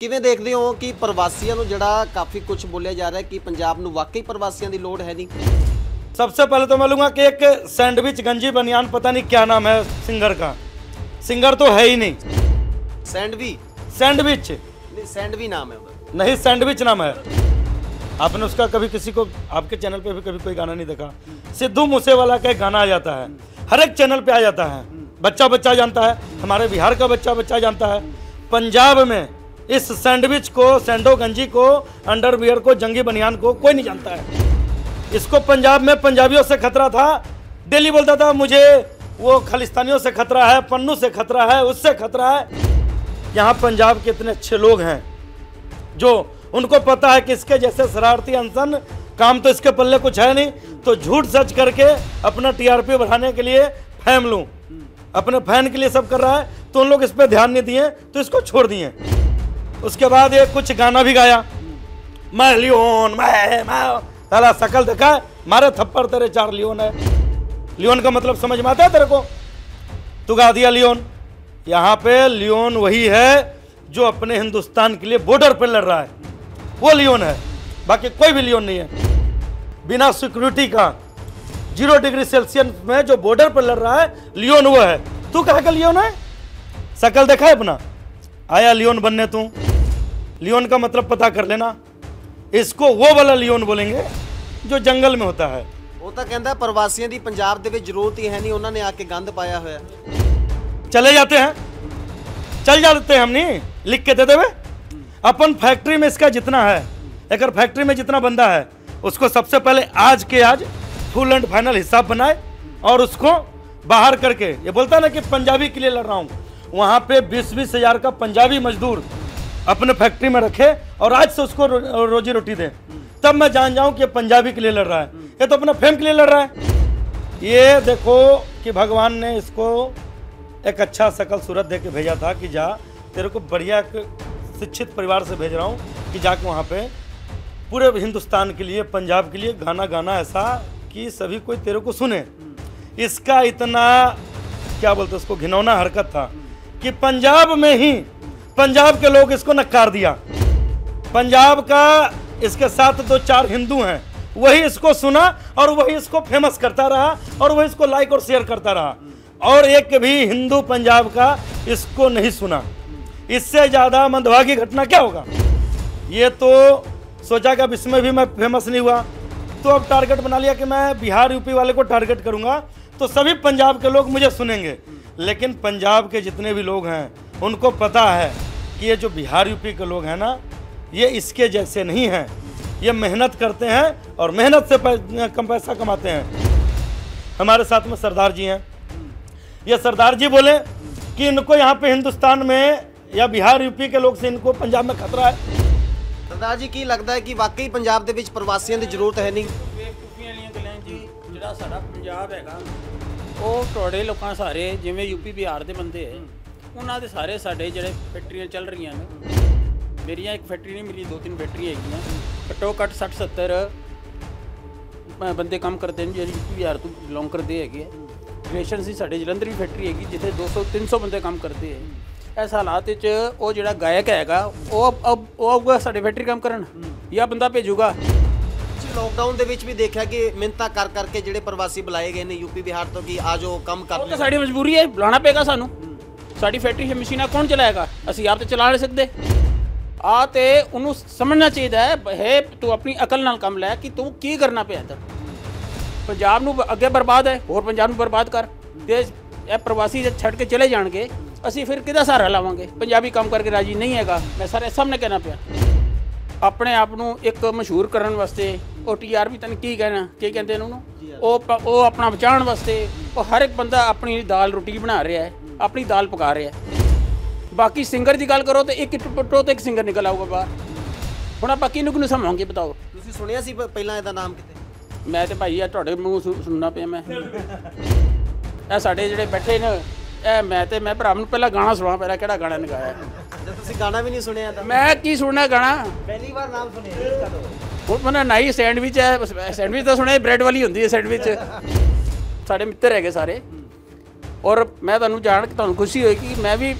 किमें देखते हो कि प्रवासियों जरा काफ़ी कुछ बोलिया जा रहा है कि पंजाब ਪੰਜਾਬ ਨੂੰ ਵਾਕਈ ਪ੍ਰਵਾਸੀਆਂ ਦੀ ਲੋੜ सबसे पहले तो मैं लूँगा कि एक सैंडविच गंजी बनियान पता नहीं क्या नाम है सिंगर का सिंगर तो है ही नहीं सैंडवी सैंडविच नहीं सैंडवी नाम है नहीं सैंडविच नाम है आपने उसका कभी किसी को आपके चैनल पे भी कभी कोई गाना नहीं देखा सिद्धू मूसेवाला का एक गाना आ जाता है हर एक चैनल पे आ जाता है बच्चा बच्चा जानता है हमारे बिहार का बच्चा बच्चा जानता है पंजाब में इस सैंडविच को सैंडो गंजी को अंडरवियर को जंगी बनियान को कोई नहीं जानता है इसको पंजाब में पंजाबियों से खतरा था डेली बोलता था मुझे वो खालिस्तानियों से खतरा है पन्नू से खतरा है उससे खतरा है यहाँ पंजाब के इतने अच्छे लोग हैं जो उनको पता है कि इसके जैसे शरारती अनसन काम तो इसके पल्ले कुछ है नहीं तो झूठ सच करके अपना टीआरपी बढ़ाने के लिए फैम लूँ अपने फैन के लिए सब कर रहा है तो उन लोग इस पर ध्यान नहीं दिए तो इसको छोड़ दिए उसके बाद ये कुछ गाना भी गाया मैं लियोन मैं सकल देखा मारे थप्पड़ तेरे चार लियोन है लियोन का मतलब समझ में आता है तेरे को तू गा दिया लियोन यहाँ पे लियोन वही है जो अपने हिंदुस्तान के लिए बॉर्डर पर लड़ रहा है वो लियोन है बाकी कोई भी लियोन नहीं है बिना सिक्योरिटी का जीरो डिग्री सेल्सियस में जो बॉर्डर पर लड़ रहा है लियोन वो है तू कहा लियोन है सकल देखा है अपना आया लियोन बनने तू लियोन का मतलब पता कर लेना इसको वो वाला लियोन बोलेंगे जो जंगल में होता है वो तो कहता है प्रवासियों की पंजाब के जरूरत ही है नहीं उन्होंने आके गंद पाया ਗੰਦ चले जाते हैं चल जाते हैं हमने लिख के दे देवे अपन फैक्ट्री में इसका जितना है एक फैक्ट्री में जितना बंदा है उसको सबसे पहले आज के आज फुल एंड फाइनल हिसाब बनाए और उसको बाहर करके ये बोलता ना कि पंजाबी के लिए लड़ रहा हूँ वहाँ पे बीस बीस हजार का पंजाबी मजदूर अपने फैक्ट्री में रखे और आज से उसको रो, रोजी रोटी दें तब मैं जान जाऊं कि ये पंजाबी के लिए लड़ रहा है ये तो अपना फेम के लिए लड़ रहा है ये देखो कि भगवान ने इसको एक अच्छा सकल सूरत दे के भेजा था कि जा तेरे को बढ़िया शिक्षित परिवार से भेज रहा हूँ कि जाके वहाँ पे पूरे हिंदुस्तान के लिए पंजाब के लिए गाना गाना ऐसा कि सभी कोई तेरे को सुने इसका इतना क्या बोलते उसको घिनौना हरकत था कि पंजाब में ही पंजाब के लोग इसको नकार दिया पंजाब का इसके साथ दो चार हिंदू हैं वही इसको सुना और वही इसको फेमस करता रहा और वही इसको लाइक और शेयर करता रहा और एक भी हिंदू पंजाब का इसको नहीं सुना इससे ज़्यादा मंदभागी घटना क्या होगा ये तो सोचा कि अब इसमें भी मैं फेमस नहीं हुआ तो अब टारगेट बना लिया कि मैं बिहार यूपी वाले को टारगेट करूँगा तो सभी पंजाब के लोग मुझे सुनेंगे लेकिन पंजाब के जितने भी लोग हैं उनको पता है कि ये जो बिहार यूपी के लोग हैं ना ये इसके जैसे नहीं हैं ये मेहनत करते हैं और मेहनत से कम पैसा कमाते हैं हमारे साथ में सरदार जी हैं ये सरदार जी बोले कि इनको यहाँ पे हिंदुस्तान में या बिहार यूपी के लोग से इनको पंजाब में खतरा है सरदार जी की लगता है कि वाकई पंजाब के बीच प्रवासियों की जरूरत है नहीं जो सा ਗੱਲਾਂ ਜੀ ਜਿਹੜਾ ਸਾਡਾ ਪੰਜਾਬ ਹੈਗਾ ਉਹ ਟੋੜੇ ਉਹਨਾਂ ਦੇ ਸਾਰੇ ਸਾਡੇ ਜਿਹੜੇ ਫੈਕਟਰੀਆਂ ਚੱਲ ਰਹੀਆਂ ਨੇ ਮੇਰੀਆਂ ਇੱਕ ਫੈਕਟਰੀ ਨਹੀਂ ਮੇਰੀ ਦੋ ਤਿੰਨ ਫੈਕਟਰੀ ਹੈਗੀਆਂ ਘੱਟੋ ਘੱਟ 60 70 ਬੰਦੇ ਕੰਮ ਕਰਦੇ ਨੇ ਜਿਹੜੀ ਯੂਪੀਆਰ ਤੋਂ ਬਿਲੋਂਗ ਕਰਦੇ ਹੈਗੇ ਆ ਰੇਸ਼ਨ ਸੀ ਸਾਡੇ ਜਲੰਧਰ ਵੀ ਫੈਕਟਰੀ ਹੈਗੀ ਜਿੱਥੇ 200 300 ਬੰਦੇ ਕੰਮ ਕਰਦੇ ਹੈ ਇਸ ਹਾਲਾਤ ਵਿੱਚ ਉਹ ਜਿਹੜਾ ਗਾਇਕ ਹੈਗਾ ਉਹ ਅਬ ਉਹ ਆਊਗਾ ਸਾਡੇ ਫੈਕਟਰੀ ਕੰਮ ਕਰਨ ਜਾਂ ਬੰਦਾ ਭੇਜੂਗਾ ਲੋਕਡਾਊਨ ਦੇ ਵਿੱਚ ਵੀ ਦੇਖਿਆ ਕਿ ਮਿੰਤਾ ਕਰ ਕਰਕੇ ਜਿਹੜੇ ਪ੍ਰਵਾਸੀ ਬੁਲਾਏ ਗਏ ਨੇ ਯੂਪੀ ਬਿਹਾਰ ਤੋਂ ਕਿ ਆਜੋ ਕੰਮ ਕਰ ਉਹ ਤਾਂ ਸਾਡੀ ਮਜਬੂਰੀ ਹੈ ਬੁਲਾਣਾ ਪਏਗਾ ਸਾਨੂੰ ਸਾਡੀ ਫੈਕਟਰੀ 'ਚ ਮਸ਼ੀਨਾਂ ਕੌਣ ਚਲਾਏਗਾ ਅਸੀਂ ਆਪ ਤੇ ਚਲਾ ਨਹੀਂ ਸਕਦੇ ਆ ਤੇ ਉਹਨੂੰ ਸਮਝਣਾ ਚਾਹੀਦਾ ਹੈ ਹੈ ਤੂੰ ਆਪਣੀ ਅਕਲ ਨਾਲ ਕੰਮ ਲੈ ਕਿ ਤੂੰ ਕੀ ਕਰਨਾ ਪਿਆ ਤਾ ਪੰਜਾਬ ਨੂੰ ਅੱਗੇ ਬਰਬਾਦ ਹੈ ਹੋਰ ਪੰਜਾਬ ਨੂੰ ਬਰਬਾਦ ਕਰ ਦੇਸ਼ ਇਹ ਪ੍ਰਵਾਸੀ ਜੇ ਛੱਡ ਕੇ ਚਲੇ ਜਾਣਗੇ ਅਸੀਂ ਫਿਰ ਕਿਹਦਾ ਸਹਾਰਾ ਲਾਵਾਂਗੇ ਪੰਜਾਬੀ ਕੰਮ ਕਰਕੇ ਰਾਜੀ ਨਹੀਂ ਹੈਗਾ ਮੈਂ ਸਾਰੇ ਸਾਹਮਣੇ ਕਹਿਣਾ ਪਿਆ ਆਪਣੇ ਆਪ ਨੂੰ ਇੱਕ ਮਸ਼ਹੂਰ ਕਰਨ ਵਾਸਤੇ ਉਹ ਵੀ ਤਨ ਕੀ ਕਹਿਣਾ ਕੀ ਕਹਿੰਦੇ ਨੇ ਉਹਨੂੰ ਉਹ ਉਹ ਆਪਣਾ ਬਚਾਉਣ ਵਾਸਤੇ ਉਹ ਹਰ ਇੱਕ ਬੰਦਾ ਆਪਣੀ ਦਾਲ ਰੋਟੀ ਬਣਾ ਰਿਹਾ ਹੈ ਆਪਣੀ ਦਾਲ ਪਕਾ ਰਿਹਾ ਬਾਕੀ ਸਿੰਗਰ ਦੀ ਗੱਲ ਕਰੋ ਤੇ ਇੱਕ ਟੁੱਟੋ ਤੇ ਇੱਕ ਸਿੰਗਰ ਨਿਕਲ ਆਊਗਾ ਬਾਹਰ ਹੁਣ ਆਪਾਂ ਕਿਹਨੂੰ ਕਿਹਨੂੰ ਸਮਝਾਂਗੇ ਬਤਾਓ ਤੁਸੀਂ ਸੁਣਿਆ ਸੀ ਪਹਿਲਾਂ ਇਹਦਾ ਨਾਮ ਕਿਤੇ ਮੈਂ ਤੇ ਭਾਈ ਆ ਤੁਹਾਡੇ ਮੂੰਹ ਸੁਣਨਾ ਪਿਆ ਮੈਂ ਇਹ ਸਾਡੇ ਜਿਹੜੇ ਬੈਠੇ ਨੇ ਇਹ ਮੈਂ ਤੇ ਮੈਂ ਭਰਾ ਨੂੰ ਪਹਿਲਾਂ ਗਾਣਾ ਸੁਣਾ ਪਹਿਲਾਂ ਕਿਹੜਾ ਗਾਣਾ ਨਗਾਇਆ ਜੇ ਤੁਸੀਂ ਗਾਣਾ ਵੀ ਨਹੀਂ ਸੁਣਿਆ ਤਾਂ ਮੈਂ ਕੀ ਸੁਣਨਾ ਗਾਣਾ ਪਹਿਲੀ ਵਾਰ ਨਾਮ ਸੁਣਿਆ ਹੁਣ ਮਨਾ ਨਾਈ ਸੈਂਡਵਿਚ ਹੈ ਸੈਂਡਵਿਚ ਤਾਂ ਸੁਣਿਆ ਬ੍ਰੈਡ ਵਾਲੀ ਹੁੰਦੀ ਹੈ ਸੈਂਡਵਿਚ ਸਾਡੇ ਮਿੱਤਰ ਹੈਗੇ ਸਾਰੇ ਔਰ ਮੈਂ ਤੁਹਾਨੂੰ ਜਾਣ ਕੇ ਤੁਹਾਨੂੰ ਖੁਸ਼ੀ ਹੋਏਗੀ ਕਿ ਮੈਂ ਵੀ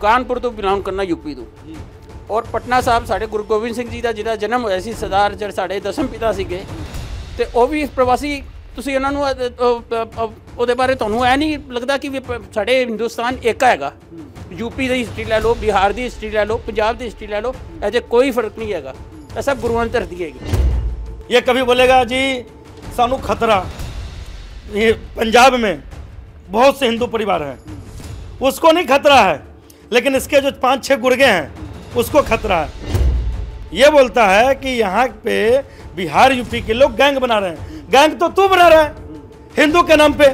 ਕਾਨਪੁਰ ਤੋਂ ਬਿਲੋਂਗ ਕਰਨਾ ਯੂਪੀ ਤੋਂ ਔਰ ਪਟਨਾ ਸਾਹਿਬ ਸਾਡੇ ਗੁਰੂ ਗੋਬਿੰਦ ਸਿੰਘ ਜੀ ਦਾ ਜਿਹਦਾ ਜਨਮ ਹੋਇਆ ਸੀ ਸਰਦਾਰ ਜਿਹੜੇ ਸਾਡੇ ਦਸਮ ਪਿਤਾ ਸੀਗੇ ਤੇ ਉਹ ਵੀ ਪ੍ਰਵਾਸੀ ਤੁਸੀਂ ਇਹਨਾਂ ਨੂੰ ਉਹਦੇ ਬਾਰੇ ਤੁਹਾਨੂੰ ਐ ਨਹੀਂ ਲੱਗਦਾ ਕਿ ਸਾਡੇ ਹਿੰਦੁਸਤਾਨ ਇੱਕ ਹੈਗਾ ਯੂਪੀ ਦੀ ਹਿਸਟਰੀ ਲੈ ਲਓ ਬਿਹਾਰ ਦੀ ਹਿਸਟਰੀ ਲੈ ਲਓ ਪੰਜਾਬ ਦੀ ਹਿਸਟਰੀ ਲੈ ਲਓ ਐਜੇ ਕੋਈ ਫਰਕ ਨਹੀਂ ਹੈਗਾ ਇਹ ਸਭ ਗੁਰੂਆਂ ਦੀ ਧਰਤੀ ਹੈਗੀ ਇਹ ਕभी ਬੋਲੇਗਾ ਜੀ ਸਾਨੂੰ ਖਤਰਾ ਇਹ ਪੰਜਾਬ ਮੇਂ बहुत से हिंदू परिवार हैं उसको नहीं खतरा है लेकिन इसके जो पांच छह गुर्गे हैं उसको खतरा है ये बोलता है कि यहाँ पे बिहार यूपी के लोग गैंग बना रहे हैं गैंग तो तू बना रहा है हिंदू के नाम पे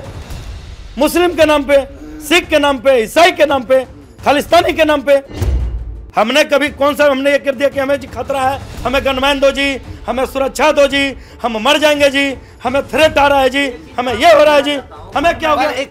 मुस्लिम के नाम पे सिख के नाम पे ईसाई के नाम पे खालिस्तानी के नाम पे हमने कभी कौन सा हमने ये कर दिया कि हमें जी खतरा है हमें गनमैन दो जी हमें सुरक्षा दो जी हम मर जाएंगे जी हमें थ्रेट आ रहा है जी हमें ये हो रहा है जी हमें क्या हो गया एक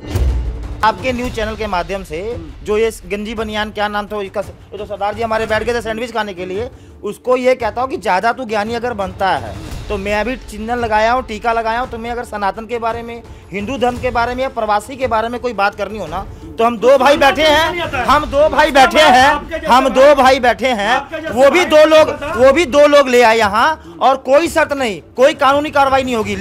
आपके न्यूज चैनल के माध्यम से जो ये गंजी बनियान क्या नाम था इसका जो सरदार जी हमारे बैठ गए थे सैंडविच खाने के लिए उसको ये कहता हूँ कि ज़्यादा तू ज्ञानी अगर बनता है तो मैं अभी चिन्हन लगाया हूँ टीका लगाया हूँ तुम्हें तो अगर सनातन के बारे में हिंदू धर्म के बारे में या प्रवासी के बारे में कोई बात करनी हो ना तो हम दो भाई बैठे हैं हम दो भाई बैठे हैं हम दो भाई बैठे हैं वो भी दो लोग वो भी दो लोग ले आए यहाँ और कोई शर्त नहीं कोई कानूनी कार्रवाई नहीं होगी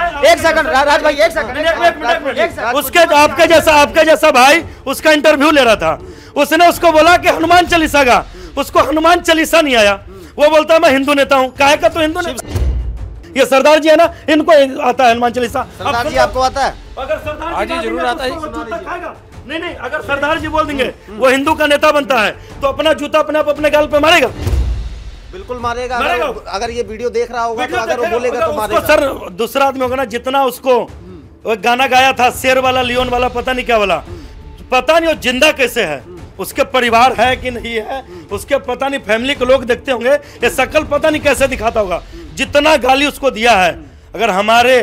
एक सेकंड राज भाई एक सेकंड एक मिनट उसके आपके जैसा आपके जैसा भाई उसका इंटरव्यू ले रहा था उसने उसको बोला कि हनुमान चालीसा का उसको हनुमान चालीसा नहीं आया वो बोलता मैं हिंदू नेता हूँ काहे का तो हिंदू नेता ये सरदार जी है ना इनको आता है हनुमान चालीसा सरदार जी आपको आता है अगर सरदार जी हाँ जरूर आता है तो नहीं नहीं अगर सरदार जी बोल देंगे वो हिंदू का नेता बनता है तो अपना जूता अपने आप अपने गाल पे मारेगा बिल्कुल मारेगा, अगर, अगर ये वीडियो देख रहा होगा तो अगर वो बोलेगा तो मारेगा सर दूसरा आदमी होगा ना जितना उसको गाना गाया था शेर वाला लियोन वाला पता नहीं क्या वाला पता नहीं वो जिंदा कैसे है उसके परिवार है कि नहीं है उसके पता नहीं फैमिली के लोग देखते होंगे ये शकल पता नहीं कैसे दिखाता होगा जितना गाली उसको दिया है अगर हमारे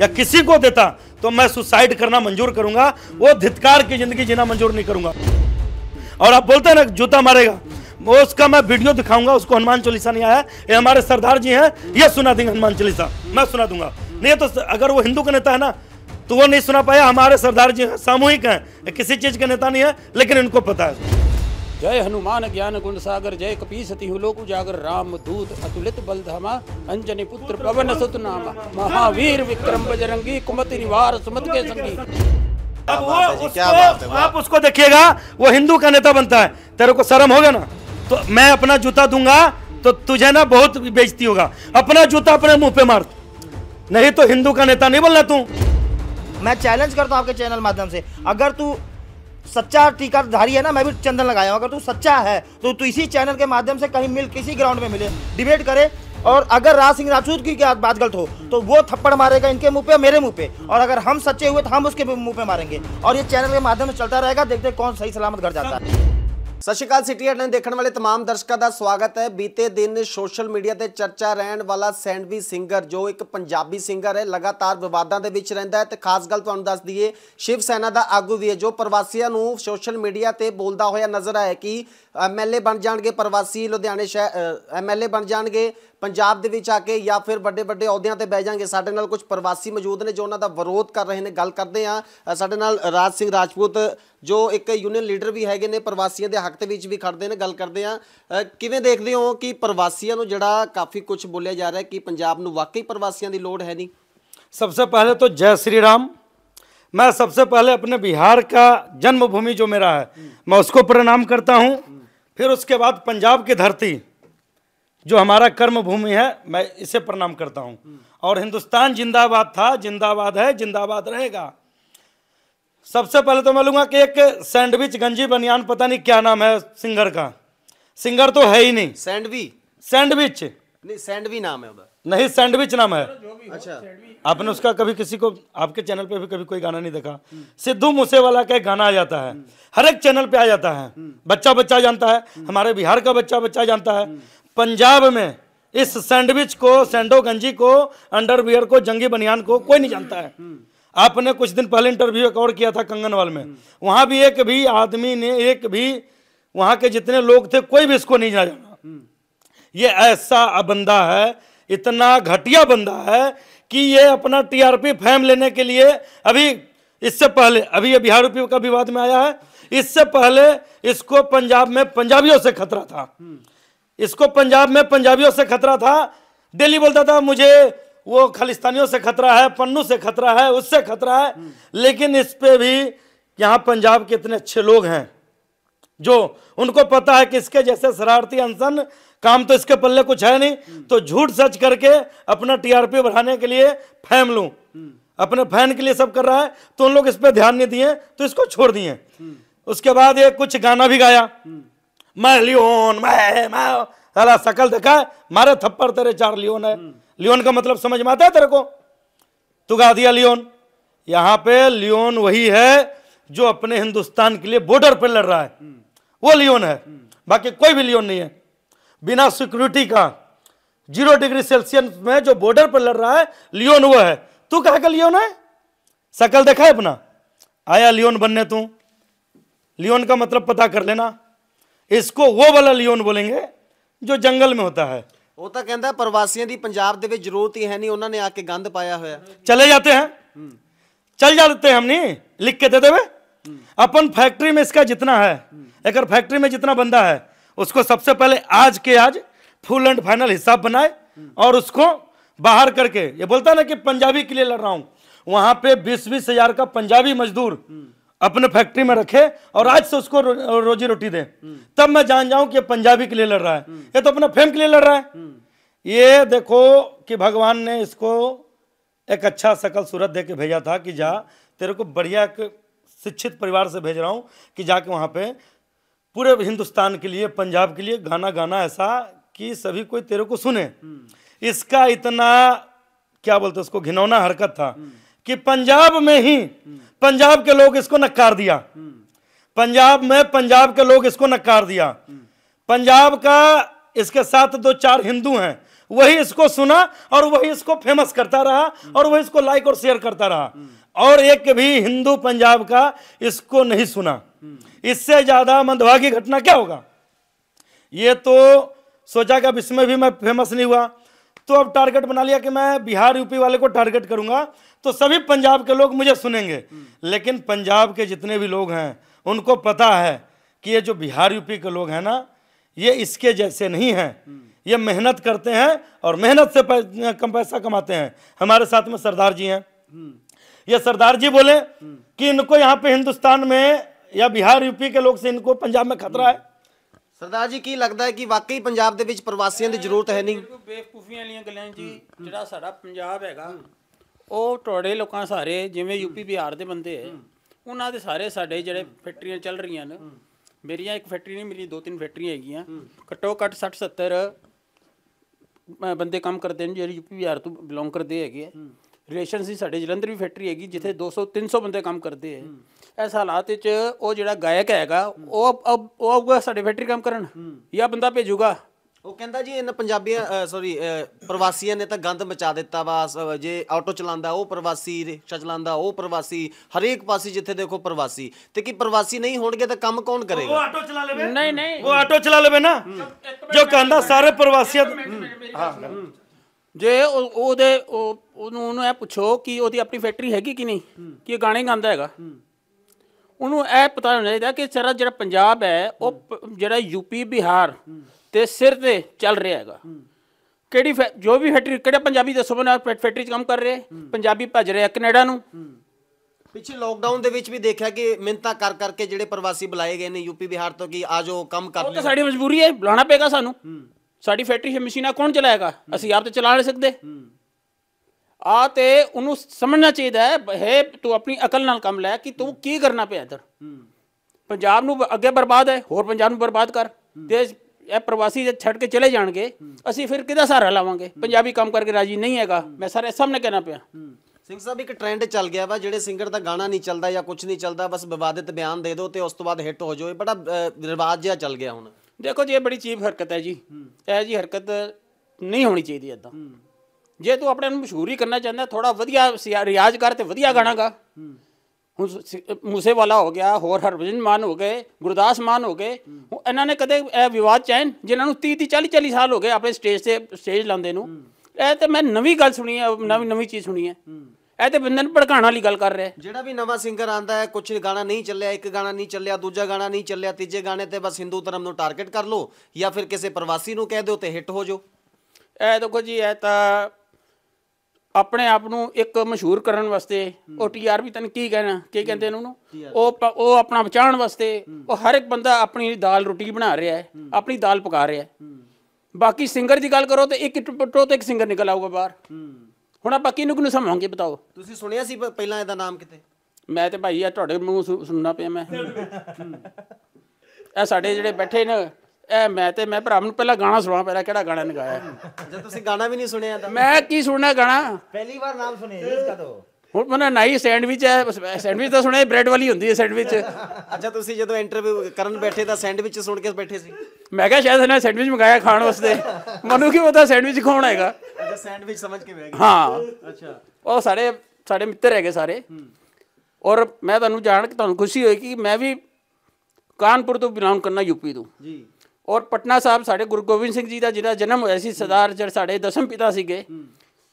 या किसी को देता तो मैं सुसाइड करना मंजूर करूंगा वो धितकार की जिंदगी जीना मंजूर नहीं करूंगा और आप बोलते हैं ना जूता मारेगा उसका मैं वीडियो दिखाऊंगा उसको हनुमान चालीसा नहीं आया ये हमारे सरदार जी हैं ये सुना देंगे हनुमान चालीसा मैं सुना दूंगा नहीं तो अगर वो हिंदू का नेता है ना तो वो नहीं सुना पाया हमारे सरदार जी हैं सामूहिक हैं किसी चीज के नेता नहीं है लेकिन इनको पता है जय हनुमान ज्ञान गुण सागर जय कपी लोक उजागर राम दूत अतुलित बल धमा अंजनी पुत्र पवन सुत नामा महावीर विक्रम बजरंगी कुमति निवार सुमत के संगी अब वो उसको, आप उसको देखिएगा वो हिंदू का नेता बनता है तेरे को शर्म होगा ना तो मैं अपना जूता दूंगा तो तुझे ना बहुत बेजती होगा अपना जूता अपने मुंह पे मार नहीं तो हिंदू का नेता नहीं बोलना तू मैं चैलेंज करता हूँ आपके चैनल माध्यम से अगर तू सच्चा टीकाधारी है ना मैं भी चंदन लगाया हूँ अगर तू सच्चा है तो तू इसी चैनल के माध्यम से कहीं मिल किसी ग्राउंड में मिले डिबेट करे और अगर राज सिंह राजूत की बात गलत हो तो वो थप्पड़ मारेगा इनके मुंह पे मेरे मुंह पे और अगर हम सच्चे हुए तो हम उसके मुंह पे मारेंगे और ये चैनल के माध्यम से चलता रहेगा देखते कौन सही सलामत घर जाता है ਸਤਿ ਸ਼੍ਰੀ ਅਕਾਲ ਸਿਟੀ ਹੈਡਲਾਈਨ ਦੇਖਣ ਵਾਲੇ तमाम ਦਰਸ਼ਕਾਂ ਦਾ ਸਵਾਗਤ ਹੈ ਬੀਤੇ ਦਿਨ ਸੋਸ਼ਲ ਮੀਡੀਆ ਤੇ ਚਰਚਾ ਰਹਿਣ ਵਾਲਾ ਸੈਂਡਵੀ ਸਿੰਗਰ ਜੋ ਇੱਕ ਪੰਜਾਬੀ ਸਿੰਗਰ ਹੈ ਲਗਾਤਾਰ ਵਿਵਾਦਾਂ ਦੇ ਵਿੱਚ ਰਹਿੰਦਾ ਹੈ ਤੇ ਖਾਸ ਗੱਲ ਤੁਹਾਨੂੰ ਦੱਸ ਦਈਏ ਸ਼ਿਵ ਸੈਨਾ ਦਾ ਆਗੂ ਵੀ ਹੈ ਜੋ ਪ੍ਰਵਾਸੀਆਂ ਨੂੰ ਸੋਸ਼ਲ ਮੀਡੀਆ ਤੇ ਬੋਲਦਾ ਹੋਇਆ ਨਜ਼ਰ ਆਇਆ ਕਿ ਐਮਐਲਏ ਬਣ ਜਾਣਗੇ ਪ੍ਰਵਾਸੀ ਲੁਧਿਆਣੇ ਸ਼ਹਿਰ ਐਮਐਲਏ ਬਣ ਜਾਣਗੇ ਪੰਜਾਬ ਦੇ ਵਿੱਚ ਆ ਕੇ ਜਾਂ ਫਿਰ ਵੱਡੇ ਵੱਡੇ ਅਹੁਦਿਆਂ ਤੇ ਬਹਿ ਜਾਣਗੇ ਸਾਡੇ ਨਾਲ ਕੁਝ ਪ੍ਰਵਾਸੀ ਮੌਜੂਦ ਨੇ ਜੋ ਉਹਨਾਂ ਦਾ ਵਿਰੋਧ ਕਰ ਰਹੇ ਨੇ ਗੱਲ ਕਰਦੇ ਆ ਸਾਡੇ ਨਾਲ ਰਾਜ ਸਿੰਘ ਰਾਜਪੂਤ ਜੋ ਇੱਕ ਯੂਨੀਅਨ ਲੀਡਰ ਵੀ ਹੈਗੇ ਨੇ ਪ੍ਰਵਾਸੀਆਂ ਦੇ ਹੱਕ ਦੇ ਵਿੱਚ ਵੀ ਖੜਦੇ ਨੇ ਗੱਲ ਕਰਦੇ ਆ ਕਿਵੇਂ ਦੇਖਦੇ ਹੋ ਕਿ ਪ੍ਰਵਾਸੀਆਂ ਨੂੰ ਜਿਹੜਾ ਕਾਫੀ ਕੁਝ ਬੋਲਿਆ ਜਾ ਰਿਹਾ ਕਿ ਪੰਜਾਬ ਨੂੰ ਵਾਕਈ ਪ੍ਰਵਾਸੀਆਂ ਦੀ ਲੋੜ ਹੈ ਨਹੀਂ ਸਭ ਤੋਂ ਪਹਿਲੇ ਜੈ ਸ੍ਰੀ ਰਾਮ ਮੈਂ ਸਭ ਤੋਂ ਪਹਿਲੇ ਆਪਣੇ ਬਿਹਾਰ ਦਾ ਜਨਮ ਭੂਮੀ ਜੋ ਮੇਰਾ ਹੈ ਮੈਂ ਉਸ उसको ਪ੍ਰਣਾਮ ਕਰਤਾ ਹੂੰ फिर उसके बाद पंजाब की धरती जो हमारा कर्म भूमि है मैं इसे प्रणाम करता हूँ और हिंदुस्तान जिंदाबाद था जिंदाबाद है जिंदाबाद रहेगा सबसे पहले तो मैं लूँगा कि एक सैंडविच गंजी बनियान पता नहीं क्या नाम है सिंगर का सिंगर तो है ही नहीं सैंडवी सैंडविच नहीं सैंडवी नाम है उधर नहीं सैंडविच नाम है अच्छा आपने उसका कभी किसी को आपके चैनल पे भी कभी कोई गाना नहीं देखा सिद्धू मूसेवाला का एक गाना आ जाता है हर एक चैनल पे आ जाता है बच्चा बच्चा जानता है हमारे बिहार का बच्चा बच्चा जानता है पंजाब में इस सैंडविच को सैंडो गंजी को अंडरवियर को जंगी बनियान को कोई नहीं जानता है आपने कुछ दिन पहले इंटरव्यू एक और किया था कंगनवाल में वहां भी एक भी आदमी ने एक भी वहां के जितने लोग थे कोई भी इसको नहीं जाना ये ऐसा बंदा है इतना घटिया बंदा है कि ये अपना टीआरपी फैम लेने के लिए अभी इससे पहले अभी ये बिहार रुपये का विवाद में आया है इससे पहले इसको पंजाब में पंजाबियों से खतरा था इसको पंजाब में पंजाबियों से खतरा था डेली बोलता था मुझे वो खालिस्तानियों से खतरा है पन्नू से खतरा है उससे खतरा है लेकिन इस पर भी यहाँ पंजाब के इतने अच्छे लोग हैं जो उनको पता है कि इसके जैसे शरारती अनसन काम तो इसके पल्ले कुछ है नहीं तो झूठ सच करके अपना टीआरपी बढ़ाने के लिए फैम लू अपने फैन के लिए सब कर रहा है तो उन लोग इस पर ध्यान नहीं दिए तो इसको छोड़ दिए उसके बाद ये कुछ गाना भी गाया मैं लियोन मैं मैं साला देखा मारे थप्पड़ तेरे चार लियोन है लियोन का मतलब समझ में आता है तेरे को तू गा दिया लियोन यहाँ पे लियोन वही है जो अपने हिंदुस्तान के लिए बॉर्डर पर लड़ रहा है वो लियोन है बाकी कोई भी लियोन नहीं है बिना सिक्योरिटी का जीरो डिग्री सेल्सियस में जो बॉर्डर पर लड़ रहा है लियोन वो है तू कहा का लियोन है सकल देखा है अपना आया लियोन बनने तू लियोन का मतलब पता कर लेना इसको वो वाला लियोन बोलेंगे जो जंगल में होता है वो तो कहता है प्रवासियों की पंजाब के जरूरत ही है नहीं उन्होंने आके गंद पाया ਗੰਦ चले जाते हैं चल जाते हैं हमने लिख के दे देवे हम्म। अपन फैक्ट्री में इसका जितना है एक फैक्ट्री में जितना बंदा है उसको सबसे पहले आज के आज फुल एंड फाइनल हिसाब बनाए और उसको बाहर करके ये बोलता ना कि पंजाबी के लिए लड़ रहा हूं वहां पे बीस बीस हजार का पंजाबी मजदूर अपने फैक्ट्री में रखे और आज से उसको रो, रोजी रोटी दे तब मैं जान जाऊं कि पंजाबी के लिए लड़ रहा है ये तो अपना फेम के लिए लड़ रहा है ये देखो कि भगवान ने इसको एक अच्छा सकल सूरत दे भेजा था कि जा तेरे को बढ़िया शिक्षित परिवार से भेज रहा हूँ कि जाके वहाँ पे पूरे हिंदुस्तान के लिए पंजाब के लिए गाना गाना ऐसा कि सभी कोई तेरे को सुने हम्म। इसका इतना क्या बोलते उसको घिनौना हरकत था हम्म। कि पंजाब में ही हम्म। पंजाब के लोग इसको नकार दिया पंजाब में पंजाब के लोग इसको नकार दिया पंजाब का इसके साथ दो चार हिंदू हैं वही इसको सुना और वही इसको फेमस करता रहा और वही इसको लाइक और शेयर करता रहा और एक भी हिंदू पंजाब का इसको नहीं सुना इससे ज़्यादा मंदभागी घटना क्या होगा ये तो सोचा कि अब इसमें भी मैं फेमस नहीं हुआ तो अब टारगेट बना लिया कि मैं बिहार यूपी वाले को टारगेट करूंगा तो सभी पंजाब के लोग मुझे सुनेंगे लेकिन पंजाब के जितने भी लोग हैं उनको पता है कि ये जो बिहार यूपी के लोग हैं ना ये इसके जैसे नहीं हैं ये मेहनत करते हैं और मेहनत से कम पैसा कमाते हैं हमारे साथ में सरदार जी हैं ये सरदार जी बोले कि इनको यहाँ पे हिंदुस्तान में या ਬਿਹਾਰ ਯੂਪੀ ਕੇ ਲੋਕ ਸੇ ਇਨਕੋ ਪੰਜਾਬ ਮੇ ਖਤਰਾ ਹੈ ਸਰਦਾਰ ਜੀ ਕੀ ਲੱਗਦਾ ਹੈ ਕਿ ਵਾਕਈ ਪੰਜਾਬ ਦੇ ਵਿੱਚ ਪ੍ਰਵਾਸੀਆਂ ਦੀ ਜ਼ਰੂਰਤ ਹੈ ਨਹੀਂ ਬੇਵਕੂਫੀਆਂ ਵਾਲੀਆਂ ਗੱਲਾਂ ਜੀ ਜਿਹੜਾ ਸਾਡਾ ਪੰਜਾਬ ਹੈਗਾ ਉਹ ਟੋੜੇ ਲੋਕਾਂ ਸਾਰੇ ਜਿਵੇਂ ਯੂਪੀ ਬਿਹਾਰ ਦੇ ਬੰਦੇ ਹੈ ਉਹਨਾਂ ਦੇ ਸਾਰੇ ਸਾਡੇ ਜਿਹੜੇ ਫੈਕਟਰੀਆਂ ਚੱਲ ਰਹੀਆਂ ਨੇ ਮੇਰੀਆਂ ਇੱਕ ਫੈਕਟਰੀ ਨਹੀਂ ਮਿਲੀ ਦੋ ਤਿੰਨ ਫੈਕਟਰੀਆਂ ਹੈਗੀਆਂ ਘੱਟੋ ਘੱਟ 60 70 ਬੰਦੇ ਕੰਮ ਕਰਦੇ ਨੇ ਜਿਹੜੇ ਯੂਪੀ ਬਿਹਾਰ ਤੋਂ ਬਿਲੋਂਗ ਕਰਦੇ ਹੈਗੇ ਰਿਲੇਸ਼ਨਸ ਦੀ ਸਾਡੇ ਜਲੰਧਰ ਵੀ ਫੈਕਟਰੀ ਹੈਗੀ ਜਿੱਥੇ 200 300 ਬੰਦੇ ਕੰਮ ਕਰਦੇ ਐ ਇਸ ਹਾਲਾਤ ਵਿੱਚ ਉਹ ਜਿਹੜਾ ਗਾਇਕ ਹੈਗਾ ਉਹ ਉਹ ਆਊਗਾ ਸਾਡੇ ਫੈਕਟਰੀ ਕੰਮ ਕਰਨ ਜਾਂ ਬੰਦਾ ਭੇਜੂਗਾ ਉਹ ਕਹਿੰਦਾ ਜੀ ਇਹਨਾਂ ਪੰਜਾਬੀਆਂ ਸੌਰੀ ਪ੍ਰਵਾਸੀਆਂ ਨੇ ਤਾਂ ਗੰਦ ਮਚਾ ਦਿੱਤਾ ਵਾ ਜੇ ਆਟੋ ਚਲਾਉਂਦਾ ਉਹ ਪ੍ਰਵਾਸੀ ਰਿਕਸ਼ਾ ਚਲਾਉਂਦਾ ਉਹ ਪ੍ਰਵਾਸੀ ਹਰੇਕ ਪਾਸੇ ਜਿੱਥੇ ਦੇਖੋ ਪ੍ਰਵਾਸੀ ਤੇ ਕੀ ਪ੍ਰਵਾਸੀ ਨਹੀਂ ਹੋਣਗੇ ਤਾਂ ਕੰਮ ਕੌਣ ਕਰੇਗਾ ਉਹ ਆਟੋ ਚਲਾ ਲਵੇ ਨਹੀਂ ਨਹੀਂ ਉਹ ਆਟੋ ਚਲਾ ਲਵੇ ਨਾ ਜੋ ਕਹਿੰਦਾ ਸਾਰੇ ਪ੍ਰਵਾਸੀਆਂ ਹਾਂ ਜੇ ਉਹ- ਉਹਦੇ ਉਹ- ਉਹਨੂੰ ਉਹਨੂੰ ਇਹ ਪੁੱਛੋ ਕਿ ਉਹਦੀ ਆਪਣੀ ਫੈਕਟਰੀ ਹੈਗੀ ਕਿ ਨਹੀਂ ਕਿ ਇਹ ਗਾਣੇ ਗਾਉਂਦਾ ਹੈਗਾ ਉਹਨੂੰ ਇਹ ਪਤਾ ਹੋਣਾ ਚਾਹੀਦਾ ਕਿ ਸਾਰਾ ਜਿਹੜਾ ਪੰਜਾਬ ਹੈ ਉਹ ਜਿਹੜਾ ਯੂਪੀ ਬਿਹਾਰ ਤੇ ਸਿਰ ਤੇ ਚੱਲ ਰਿਹਾ ਹੈਗਾ ਕਿਹੜੀ ਜੋ ਵੀ ਫੈਕਟਰੀ ਕਿਹੜਾ ਪੰਜਾਬੀ ਦੱਸੋ ਬਣਾ ਫੈਕਟਰੀ 'ਚ ਕੰਮ ਕਰ ਰਿਹਾ ਪੰਜਾਬੀ ਭੱਜ ਰਿਹਾ ਕੈਨੇਡਾ ਨੂੰ ਪਿੱਛੇ ਲੋਕਡਾਊਨ ਦੇ ਵਿੱਚ ਵੀ ਦੇਖਿਆ ਕਿ ਮਿੰਤਾ ਕਰ ਕਰਕੇ ਜਿਹੜੇ ਪ੍ਰਵਾਸੀ ਬੁਲਾਏ ਗਏ ਨੇ ਯੂਪੀ ਬਿਹਾਰ ਤੋਂ ਕਿ ਆਜੋ ਕੰਮ ਕਰ ਉਹ ਤਾਂ ਸਾਡੀ ਮਜਬੂਰੀ ਹੈ ਬੁਲਾਉਣਾ ਪਏਗਾ ਸਾਨੂੰ ਸਾਡੀ ਫੈਕਟਰੀ ਮਸ਼ੀਨਾਂ ਕੌਣ ਚਲਾਏਗਾ ਅਸੀਂ ਆਪ ਤੇ ਚਲਾ ਨਹੀਂ ਸਕਦੇ ਆ ਤੇ ਉਹਨੂੰ ਸਮਝਣਾ ਚਾਹੀਦਾ ਹੈ ਤੂੰ ਆਪਣੀ ਅਕਲ ਨਾਲ ਕੰਮ ਲੈ ਕਿ ਤੂੰ ਕੀ ਕਰਨਾ ਪਿਆ ਇਧਰ ਪੰਜਾਬ ਨੂੰ ਅੱਗੇ ਬਰਬਾਦ ਹੈ ਹੋਰ ਪੰਜਾਬ ਨੂੰ ਬਰਬਾਦ ਕਰ ਤੇ ਇਹ ਪ੍ਰਵਾਸੀ ਜੇ ਛੱਡ ਕੇ ਚਲੇ ਜਾਣਗੇ ਅਸੀਂ ਫਿਰ ਕਿਹਦਾ ਸਹਾਰਾ ਲਾਵਾਂਗੇ ਪੰਜਾਬੀ ਕੰਮ ਕਰਕੇ ਰਾਜੀ ਨਹੀਂ ਹੈਗਾ ਮੈਂ ਸਾਰੇ ਸਾਹਮਣੇ ਕਹਿਣਾ ਪਿਆ ਸਿੰਘ ਸਾਹਿਬ ਇੱਕ ਟ੍ਰੈਂਡ ਚੱਲ ਗਿਆ ਵਾ ਜਿਹੜੇ ਸਿੰਗਰ ਦਾ ਗਾਣਾ ਨਹੀਂ ਚੱਲਦਾ ਜਾਂ ਕੁਝ ਨਹੀਂ ਚੱਲਦਾ ਬਸ ਵਿਵਾਦਿਤ ਬਿਆਨ ਦੇ ਦਿਓ ਤੇ ਉਸ ਤੋਂ ਬਾਅਦ ਹਿੱਟ ਹੋ ਜਾਓ ਇਹ ਬੜਾ ਰਿਵਾਜ ਜਿਹਾ ਚੱਲ ਗਿਆ ਹੁਣ ਦੇਖੋ ਜੀ ਇਹ ਬੜੀ ਚੀਪ ਹਰਕਤ ਹੈ ਜੀ ਇਹ ਜੀ ਹਰਕਤ ਨਹੀਂ ਹੋਣੀ ਚਾਹੀਦੀ ਇਦਾਂ ਜੇ ਤੂੰ ਆਪਣੇ ਨੂੰ ਮਸ਼ਹੂਰ ਹੀ ਕਰਨਾ ਚਾਹੁੰਦਾ ਥੋੜਾ ਵਧੀਆ ਰਿਆਜ਼ ਕਰ ਤੇ ਵਧੀਆ ਗਾਣਾ ਗਾ ਹੁਣ ਮੂਸੇ ਵਾਲਾ ਹੋ ਗਿਆ ਹੋਰ ਹਰਭਜਨ ਮਾਨ ਹੋ ਗਏ ਗੁਰਦਾਸ ਮਾਨ ਹੋ ਗਏ ਇਹਨਾਂ ਨੇ ਕਦੇ ਇਹ ਵਿਵਾਦ ਚਾਹਨ ਜਿਨ੍ਹਾਂ ਨੂੰ 30 30 40 40 ਸਾਲ ਹੋ ਗਏ ਆਪਣੇ ਸਟੇਜ ਤੇ ਸਟੇਜ ਲਾਉਂਦੇ ਨੂੰ ਇਹ ਤੇ ਮੈਂ ਨਵੀਂ ਗੱਲ ਸੁਣੀ ਹੈ ਨਵੀਂ ਨਵੀਂ ਚੀਜ਼ ਸੁਣੀ ਹੈ ਇਹ ਤੇ ਬੰਦੇ ਨੂੰ ਭੜਕਾਉਣ ਵਾਲੀ ਗੱਲ ਕਰ ਰਿਹਾ ਜਿਹੜਾ ਵੀ ਨਵਾਂ ਸਿੰਗਰ ਆਂਦਾ ਹੈ ਕੁਝ ਗਾਣਾ ਨਹੀਂ ਚੱਲਿਆ ਇੱਕ ਗਾਣਾ ਨਹੀਂ ਚੱਲਿਆ ਦੂਜਾ ਗਾਣਾ ਨਹੀਂ ਚੱਲਿਆ ਤੀਜੇ ਗਾਣੇ ਤੇ ਬਸ ਹਿੰਦੂ ਧਰਮ ਨੂੰ ਟਾਰਗੇਟ ਕਰ ਲਓ ਜਾਂ ਫਿਰ ਕਿਸੇ ਪ੍ਰਵਾਸੀ ਨੂੰ ਕਹਿ ਦਿਓ ਤੇ ਹਿੱਟ ਹੋ ਜਾਓ ਇਹ ਦੇਖੋ ਜੀ ਇਹ ਤਾਂ ਆਪਣੇ ਆਪ ਨੂੰ ਇੱਕ ਮਸ਼ਹੂਰ ਕਰਨ ਵਾਸਤੇ ਉਹ ਵੀ ਤਨ ਕੀ ਕਹਿਣਾ ਕੀ ਕਹਿੰਦੇ ਨੇ ਉਹਨੂੰ ਉਹ ਉਹ ਆਪਣਾ ਬਚਾਉਣ ਵਾਸਤੇ ਉਹ ਹਰ ਇੱਕ ਬੰਦਾ ਆਪਣੀ ਦਾਲ ਰੋਟੀ ਬਣਾ ਰਿਹਾ ਹੈ ਆਪਣੀ ਦਾਲ ਪਕਾ ਰਿਹਾ ਹੈ ਬਾਕੀ ਸਿੰਗਰ ਦੀ ਗੱਲ ਕਰੋ ਤੇ ਇੱਕ ਟੋਟੋ ਤੇ ਇੱਕ ਸਿੰਗਰ ਨਿਕਲ ਆਊਗਾ ਬਾਹਰ ਹੁਣ ਆਪਾਂ ਕਿਹਨੂੰ ਕਿਹਨੂੰ ਸਮਝਾਂਗੇ ਬਤਾਓ ਤੁਸੀਂ ਸੁਣਿਆ ਸੀ ਪਹਿਲਾਂ ਇਹਦਾ ਨਾਮ ਕਿਤੇ ਮੈਂ ਤੇ ਭਾਈ ਆ ਤੁਹਾਡੇ ਮੂੰਹ ਸੁਣਨਾ ਪਿਆ ਮੈਂ ਇਹ ਸਾਡੇ ਜਿਹੜੇ ਬੈਠੇ ਨੇ ਇਹ ਮੈਂ ਤੇ ਮੈਂ ਭਰਾ ਨੂੰ ਪਹਿਲਾਂ ਗਾਣਾ ਸੁਣਾ ਪਹਿਲਾਂ ਕਿਹੜਾ ਗਾਣਾ ਨਗਾਇਆ ਜੇ ਤੁਸੀਂ ਗਾਣਾ ਵੀ ਨਹੀਂ ਸੁਣਿਆ ਤਾਂ ਮੈਂ ਕੀ ਸੁਣਨਾ ਗਾਣਾ ਪਹਿਲੀ ਨਾਮ ਸੁਣਿਆ ਇਸ ਦਾ ਤੋਂ ਹੁਣ ਮਨਾ ਨਾਈ ਸੈਂਡਵਿਚ ਹੈ ਸੈਂਡਵਿਚ ਤਾਂ ਸੁਣਿਆ ਬ੍ਰੈਡ ਵਾਲੀ ਹੁੰਦੀ ਹੈ ਸੈਂਡਵਿਚ ਅੱਛਾ ਤੁਸੀਂ ਜਦੋਂ ਇੰਟਰਵਿਊ ਕਰਨ ਬੈਠੇ ਤਾਂ ਸੈਂਡਵਿਚ ਸੁਣ ਕੇ ਬੈਠੇ ਸੀ ਮੈਂ ਕਿਹਾ ਸ਼ਾਇਦ ਇਹਨੇ ਸੈਂਡਵਿਚ ਮੰਗਾਇਆ ਖਾਣ ਵਾਸਤੇ ਮਨੂ ਕੀ ਪਤਾ ਸੈਂਡਵਿਚ ਖਾਣਾ ਹੈਗਾ ਅੱਛਾ ਸੈਂਡਵਿਚ ਸਮਝ ਕੇ ਮੈਂ ਹਾਂ ਅੱਛਾ ਉਹ ਸਾਡੇ ਸਾਡੇ ਮਿੱਤਰ ਹੈਗੇ ਸਾਰੇ ਔਰ ਮੈਂ ਤੁਹਾਨੂੰ ਜਾਣ ਕੇ ਤੁਹਾਨੂੰ ਖੁਸ਼ੀ ਹੋਏ ਕਿ ਮੈਂ ਵੀ ਕਾਨਪੁਰ ਤੋਂ ਬਿਲੋਂਗ ਕਰਨਾ ਯੂਪੀ ਤੋਂ ਜੀ ਔਰ ਪਟਨਾ ਸਾਹਿਬ ਸਾਡੇ ਗੁਰੂ ਗੋਬਿੰਦ ਸਿੰਘ ਜੀ ਦਾ ਜਿਹਦਾ ਜਨਮ ਹੋਇਆ ਸੀ ਸਰਦਾਰ ਜਿਹੜੇ ਸਾਡੇ ਦਸ਼ਮ ਪਿਤਾ ਸੀਗੇ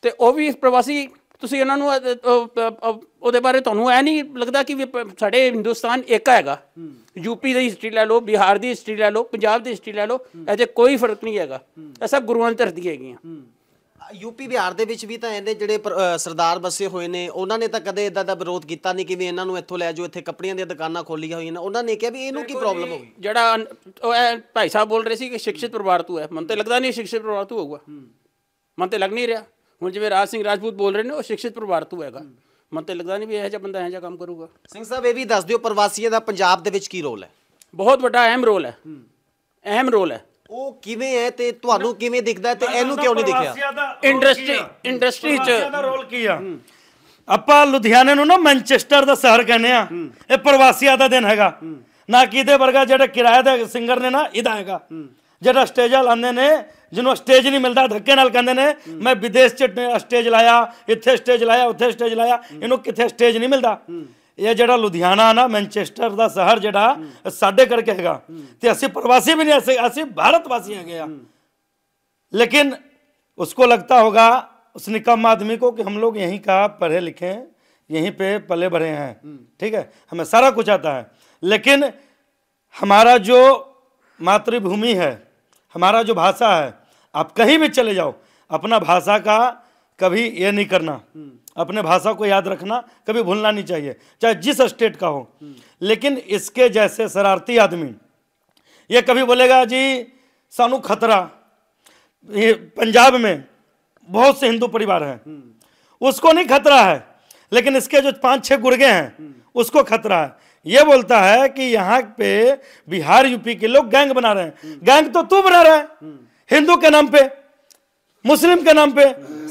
ਤੇ ਉਹ ਵੀ ਪ੍ਰਵਾਸੀ ਤੁਸੀਂ ਇਹਨਾਂ ਨੂੰ ਉਹਦੇ ਬਾਰੇ ਤੁਹਾਨੂੰ ਐ ਨਹੀਂ ਲੱਗਦਾ ਕਿ ਸਾਡੇ ਹਿੰਦੁਸਤਾਨ ਇੱਕ ਹੈਗਾ ਯੂਪੀ ਦੀ ਹਿਸਟਰੀ ਲੈ ਲਓ ਬਿਹਾਰ ਦੀ ਹਿਸਟਰੀ ਲੈ ਲਓ ਪੰਜਾਬ ਦੀ ਹਿਸਟਰੀ ਲੈ ਲਓ ਐਜੇ ਕੋਈ ਫਰਕ ਨਹੀਂ ਹੈਗਾ ਇਹ ਸਭ ਗੁਰੂਆਂ ਦੀ ਧਰਤੀ ਹੈਗੀਆਂ ਯੂਪੀ ਬਿਹਾਰ ਦੇ ਵਿੱਚ ਵੀ ਤਾਂ ਇਹਦੇ ਜਿਹੜੇ ਸਰਦਾਰ ਬਸੇ ਹੋਏ ਨੇ ਉਹਨਾਂ ਨੇ ਤਾਂ ਕਦੇ ਇਦਾਂ ਦਾ ਵਿਰੋਧ ਕੀਤਾ ਨਹੀਂ ਕਿ ਵੀ ਇਹਨਾਂ ਨੂੰ ਇੱਥੋਂ ਲੈ ਜਾਓ ਇੱਥੇ ਕੱਪੜਿਆਂ ਦੀਆਂ ਦੁਕਾਨਾਂ ਖੋਲੀਆਂ ਹੋਈਆਂ ਨੇ ਉਹਨਾਂ ਨੇ ਕਿਹਾ ਵੀ ਇਹਨੂੰ ਕੀ ਪ੍ਰੋਬਲਮ ਹੋਈ ਜਿਹੜਾ ਭਾਈ ਸਾਹਿਬ ਬੋਲ ਰਹੇ ਸੀ ਕਿ ਸਿੱਖਿਅਤ ਪਰਿਵਾਰ ਤੋਂ ਹੈ ਮਨ ਤੇ ਲੱਗਦਾ ਨਹੀਂ ਸਿੱਖਿਅਤ ਪਰਿਵਾਰ ਤੋਂ ਹੋਊਗਾ ਮਨ ਤੇ ਲੱਗ ਨਹੀਂ ਰਿਹਾ ਹੁਣ ਜਿਵੇਂ ਰਾਜ ਸਿੰਘ ਰਾਜਪੂਤ ਬੋਲ ਰਹੇ ਨੇ ਉਹ ਸਿੱਖਿਅਤ ਪਰਿਵਾਰ ਤੋਂ ਹੈਗਾ ਮਨ ਤੇ ਲੱਗਦਾ ਨਹੀਂ ਵੀ ਇਹ ਜਿਹਾ ਬੰਦਾ ਇਹ ਜਿਹਾ ਕੰਮ ਕਰੂਗਾ ਸਿੰਘ ਸਾਹਿਬ ਇਹ ਵੀ ਦੱਸ ਦਿਓ ਪ੍ਰਵਾਸੀਆਂ ਦਾ ਪੰਜਾਬ ਦੇ ਵਿੱਚ ਕੀ ਰੋਲ ਹੈ ਬਹੁਤ ਵੱਡਾ ਅਹਿਮ ਰੋਲ ਹੈ ਅਹਿਮ ਰੋਲ ਹੈ ਉਹ ਕਿਵੇਂ ਹੈ ਤੇ ਤੁਹਾਨੂੰ ਕਿਵੇਂ ਦਿਖਦਾ ਤੇ ਇਹਨੂੰ ਕਿਉਂ ਨਹੀਂ ਦਿਖਿਆ ਇੰਡਸਟਰੀ ਇੰਡਸਟਰੀ ਚ ਦਾ ਰੋਲ ਕੀ ਆ ਆਪਾਂ ਲੁਧਿਆਣੇ ਨੂੰ ਨਾ ਮੈਂਚੈਸਟਰ ਦਾ ਸ਼ਹਿਰ ਕਹਿੰਦੇ ਆ ਇਹ ਪ੍ਰਵਾਸੀਆਂ ਦਾ ਦਿਨ ਹੈਗਾ ਨਾ ਕਿਤੇ ਵਰਗਾ ਜਿਹੜਾ ਕਿਰਾਏ ਦਾ ਸਿੰਗਰ ਨੇ ਨਾ ਇਹਦਾ ਹੈਗਾ ਜਿਹੜਾ ਸਟੇਜਾਂ ਲਾਉਂਦੇ ਨੇ जिन्होंने स्टेज नहीं मिलता धक्के कहते हैं हम्म। मैं विदेश स्टेज लाया इतने स्टेज लाया उत्थे स्टेज लाया हम्म। इन कितने स्टेज नहीं मिलता यह जरा लुधियाना ना मैनचेस्टर का शहर जरा हम्म। साढ़े करके है तो असि प्रवासी भी नहीं असि भारतवासी है लेकिन उसको लगता होगा उस निकम आदमी को कि हम लोग यहीं का पढ़े लिखे यहीं पर पले भरे हैं ठीक है हमें सारा कुछ आता है लेकिन हमारा जो मातृभूमि है हमारा जो भाषा है आप कहीं भी चले जाओ अपना भाषा का कभी ये नहीं करना हम्म। अपने भाषा को याद रखना कभी भूलना नहीं चाहिए चाहे जिस स्टेट का हो हम्म। लेकिन इसके जैसे शरारती आदमी ये कभी बोलेगा जी सानू खतरा ये पंजाब में बहुत से हिंदू परिवार हैं हम्म। उसको नहीं खतरा है लेकिन इसके जो पांच छह गुर्गे हैं उसको खतरा है ये बोलता है कि यहाँ पे बिहार यूपी के लोग गैंग बना रहे हैं गैंग तो तू बना रहा है हिंदू के नाम पे मुस्लिम के नाम पे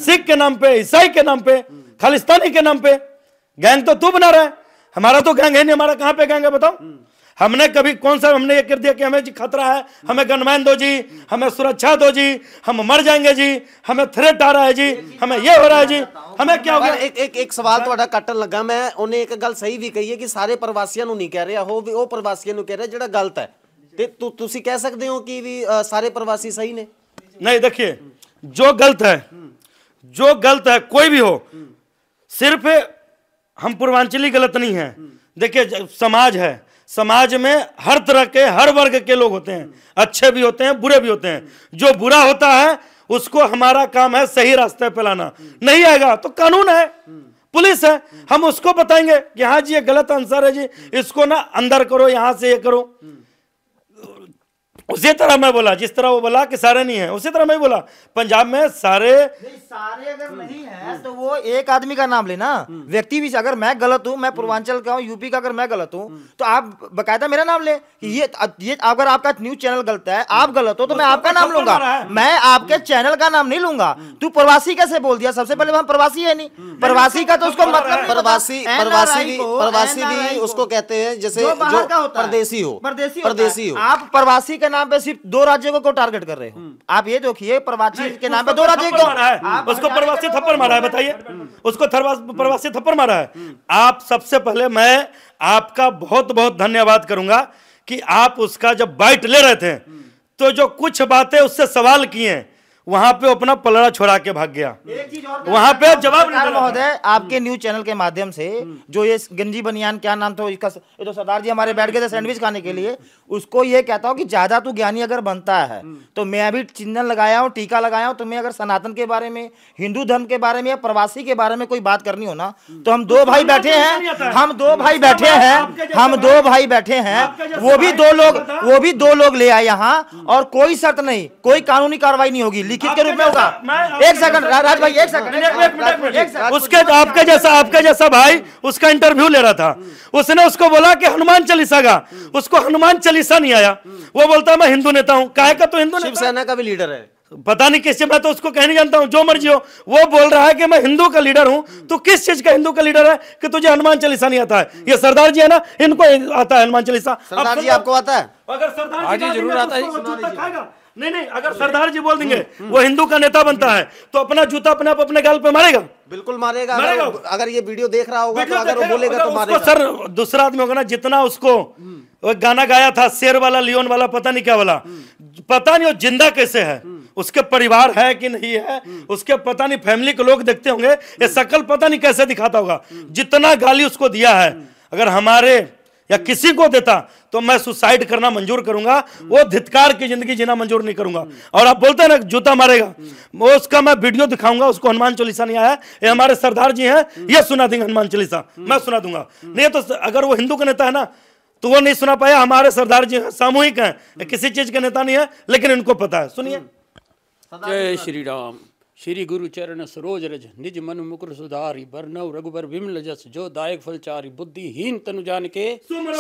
सिख के नाम पे ईसाई के नाम पे खालिस्तानी के नाम पे गैंग तो तू बना रहा है हमारा तो गैंग है नहीं हमारा कहां पे गैंग है बताओ हमने कभी कौन सा हमने ये कर दिया कि हमें जी खतरा है हमें गनमैन दो जी हमें सुरक्षा दो जी हम मर जाएंगे जी हमें थ्रेट आ रहा है जी हमें ये हो रहा है जी हमें क्या हो गया एक एक एक सवाल ਤੁਹਾਡਾ ਕੱਟਣ लगा मैं उन्हें एक गल सही भी कही है कि सारे प्रवासियों नहीं कह रहे हो वो प्रवासियों कह रहे जो गलत है ਤੇ कह सकते हो कि भी आ, सारे प्रवासी सही ने नहीं देखिए जो गलत है जो गलत है कोई भी हो सिर्फ हम पूर्वांचली गलत नहीं है देखिए समाज है समाज में हर तरह के हर वर्ग के लोग होते हैं अच्छे भी होते हैं बुरे भी होते हैं जो बुरा होता है उसको हमारा काम है सही रास्ते पे लाना नहीं आएगा तो कानून है पुलिस है हम उसको बताएंगे कि हाँ जी ये गलत आंसर है जी इसको ना अंदर करो यहां से ये करो उसी तरह मैं बोला जिस तरह वो बोला कि सारे नहीं है उसी तरह मैं बोला पंजाब में सारे सारे अगर नहीं है तो वो एक आदमी का नाम लेना हम्म। व्यक्ति भी अगर मैं गलत हूँ मैं हम्म। पूर्वांचल का हूँ यूपी का अगर मैं गलत हूँ हम्म। तो आप बकायदा मेरा नाम ले कि ये ये अगर आपका न्यूज चैनल गलत है आप गलत हो तो मैं तो आपका तो नाम तो लूंगा मैं आपके चैनल का नाम नहीं लूंगा तू प्रवासी कैसे बोल दिया सबसे पहले हम प्रवासी है नहीं प्रवासी का तो उसको मतलब प्रवासी प्रवासी भी प्रवासी भी उसको कहते हैं जैसे परदेशी हो परदेशी हो आप प्रवासी का नाम नाम पे सिर्फ दो राज्यों को क्यों टारगेट कर रहे हो हम्म। आप ये देखिए प्रवासी के नाम पे दो राज्य को उसको हम्म। हम्म। प्रवासी थप्पड़ मारा है बताइए उसको प्रवासी थप्पड़ मारा है आप सबसे पहले मैं आपका बहुत बहुत धन्यवाद करूंगा कि आप उसका जब बाइट ले रहे थे तो जो कुछ बातें उससे सवाल किए हैं वहाँ पे अपना पलड़ा छोड़ा के भाग गया वहाँ पे जवाब महोदय आपके न्यूज चैनल के माध्यम से हम्म। जो ये गंजी बनियान क्या नाम था इसका ये जो सरदार जी हमारे बैठ गए थे सैंडविच हम्म। खाने के लिए हम्म। उसको ये कहता हूँ कि ज्यादा तू ज्ञानी अगर बनता है तो मैं अभी चिन्हन लगाया हूँ टीका लगाया हूँ तुम्हें अगर सनातन के बारे में हिंदू धर्म के बारे में या प्रवासी के बारे में कोई बात करनी हो ना तो हम दो भाई बैठे हैं हम दो भाई बैठे हैं हम दो भाई बैठे हैं वो भी दो लोग वो भी दो लोग ले आए यहाँ और कोई शर्त नहीं कोई कानूनी कार्रवाई नहीं होगी लिखित के रूप में होगा एक सेकंड राज भाई एक सेकंड उसके तो आपके जैसा आपके जैसा भाई उसका इंटरव्यू ले रहा था उसने उसको बोला कि हनुमान चालीसा का उसको हनुमान चालीसा नहीं आया वो बोलता मैं हिंदू नेता हूँ काहे का तो हिंदू शिवसेना का भी लीडर है पता नहीं किस चीज मैं तो उसको कह नहीं जानता हूं जो मर्जी हो वो बोल रहा है कि मैं हिंदू का लीडर हूं तो किस चीज का हिंदू का लीडर है कि तुझे हनुमान चालीसा नहीं आता है ये सरदार जी है ना इनको आता है हनुमान चालीसा सरदार जी आपको आता है अगर सरदार जी हाँ जरूर तो आता है नहीं नहीं अगर सरदार जी बोल देंगे वो हिंदू का नेता बनता है तो अपना जूता अपने आप अपने गाल पे मारेगा बिल्कुल मारेगा मारेगा अगर ये वीडियो देख रहा होगा तो अगर वो बोलेगा तो मारेगा सर दूसरा आदमी होगा ना जितना उसको वो गाना गाया था शेर वाला लियोन वाला पता नहीं क्या वाला पता नहीं वो जिंदा कैसे है उसके परिवार है कि नहीं है उसके पता नहीं फैमिली के लोग देखते होंगे ये सकल पता नहीं कैसे दिखाता होगा जितना गाली उसको दिया है अगर हमारे या किसी को देता तो मैं सुसाइड करना मंजूर करूंगा वो धितकार की जिंदगी जीना मंजूर नहीं करूंगा और आप बोलते हैं ना जूता मारेगा वो उसका मैं वीडियो दिखाऊंगा उसको हनुमान चालीसा नहीं आया ये हमारे सरदार जी हैं ये सुना देंगे हनुमान चालीसा मैं सुना दूंगा नहीं तो अगर वो हिंदू का नेता है ना तो वो नहीं सुना पाया हमारे सरदार जी सामूहिक है किसी चीज का नेता नहीं है लेकिन इनको पता है सुनिए जय श्री राम श्री गुरु चरण सरोज रज निज मन मुकुर सुधारी बरनव रघुबर विमल जस जो दायक फलचारी बुद्धिहीन तनु जान के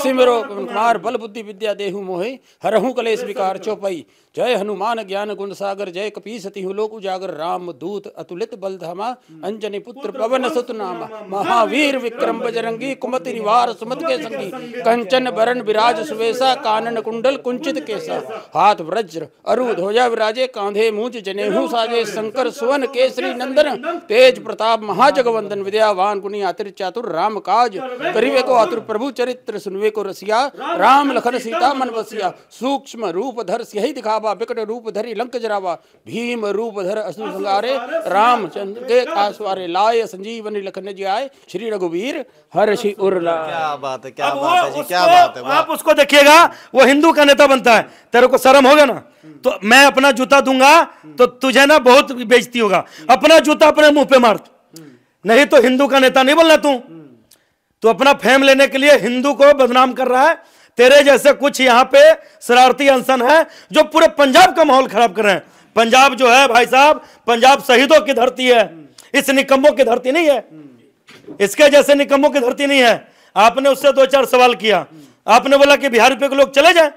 सिमरो कुमार बल बुद्धि विद्या देहु मोहे हरहु कलेश विकार चौपाई जय हनुमान ज्ञान गुण सागर जय कपीसति लोक उजागर राम दूत अतुलित बल धमा हम्म। अंजनी पुत्र पवन सुतनामा महावीर विक्रम बजरंगी कुमत निवार सुमत के संगी कंचन बरन विराज सुवेशा कानन कुंडल कुंचित केसा हाथ वज्र अरु ध्वजा विराजे कांधे मूंज जनेहू साजे शंकर सुवन केसरी नंदन तेज प्रताप महाजगवंदन विद्यावान गुणी आतिर चातुर राम काज करिवे को आतुर प्रभु चरित्र सुनवे को रसिया राम लखन सीता मन बसिया सूक्ष्म रूप धर यही दिखा जरावा बिकट रूप धरी लंक जरावा भीम रूप धर असुर संगारे राम चंद के कासवारे लाए संजीवनी लखन जी आए श्री रघुवीर हर श्री उर्ला क्या बात है क्या बात है जी क्या बात है आप उसको देखिएगा वो हिंदू का नेता बनता है तेरे को शर्म होगा ना तो मैं अपना जूता दूंगा तो तुझे ना बहुत बेइज्जती होगा अपना जूता अपने मुंह पे मार नहीं तो हिंदू का नेता नहीं बोलना तू तो अपना फेम लेने के लिए हिंदू को बदनाम कर रहा है तेरे जैसे कुछ यहाँ पे शरारती अनशन है जो पूरे पंजाब का माहौल खराब कर रहे हैं पंजाब जो है भाई साहब पंजाब शहीदों की धरती है इस निकम्बों की धरती नहीं है इसके जैसे निकम्बों की धरती नहीं है आपने उससे दो चार सवाल किया आपने बोला कि बिहार पे के लोग चले जाए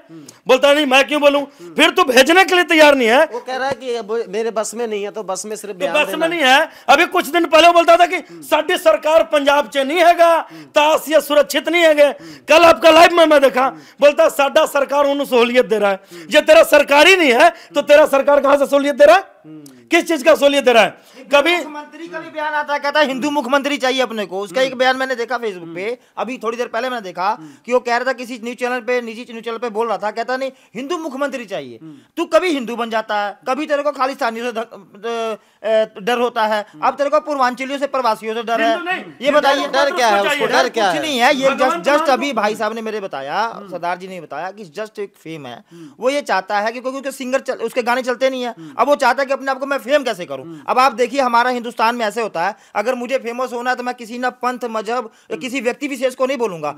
बोलता नहीं मैं क्यों बोलूं फिर तो भेजने के लिए तैयार नहीं है वो कह रहा है कि मेरे बस में नहीं है तो बस में सिर्फ तो बस में नहीं है अभी कुछ दिन पहले बोलता था कि साडी सरकार पंजाब च नहीं हैगा तासिया सुरक्षित नहीं है कल आपका लाइव में मैं देखा बोलता साडा सरकार उन्हें सहूलियत दे रहा है ये तेरा सरकार ही नहीं है तो तेरा सरकार कहां से सहूलियत दे रहा है Hmm. किस चीज का सहूलियत दे रहा है कभी मुख्यमंत्री का भी बयान आता है कहता है हिंदू मुख्यमंत्री चाहिए अपने को उसका hmm. एक बयान मैंने देखा फेसबुक hmm. पे अभी थोड़ी देर पहले मैंने देखा कि वो कह रहा था किसी न्यूज चैनल पे निजी न्यूज चैनल पे बोल रहा था कहता नहीं हिंदू मुख्यमंत्री चाहिए तू कभी हिंदू बन जाता है कभी तेरे को खालिस्तानियों से डर होता है अब तेरे को पूर्वांचलियों से प्रवासियों से डर है ये बताइए डर क्या है उसको डर क्या कुछ नहीं है ये जस्ट अभी भाई साहब ने मेरे बताया सरदार जी ने बताया कि जस्ट एक फेम है वो ये चाहता है कि क्योंकि उसके सिंगर उसके गाने चलते नहीं है अब वो चाहता है अपने आप को मैं फेम कैसे करूं अब आप देखिए हमारा हिंदुस्तान में ऐसे होता है अगर मुझे फेमस होना है तो मैं किसी ना पंथ मजहब किसी व्यक्ति विशेष को नहीं बोलूंगा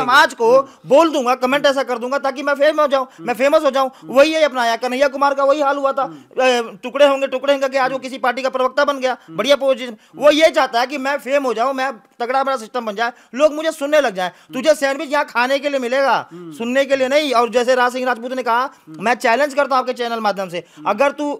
समाज को हम्म। बोल दूंगा कमेंट ऐसा कर दूंगा ताकि मैं फेम हो जाऊं मैं फेमस हो जाऊं हम्म। वही है अपना या कन्हैया कुमार का वही हाल हुआ था हम्म। टुकड़े होंगे टुकड़े होंगे कि आज वो किसी पार्टी का प्रवक्ता बन गया बढ़िया पोजिशन वो ये चाहता है कि मैं फेम हो जाऊं मैं तगड़ा बड़ा सिस्टम बन जाए लोग मुझे सुनने लग जाए तुझे सैंडविच यहाँ खाने के लिए मिलेगा सुनने के लिए नहीं और जैसे राज सिंह राजपूत ने कहा मैं चैलेंज करता हूँ आपके चैनल माध्यम से अगर तू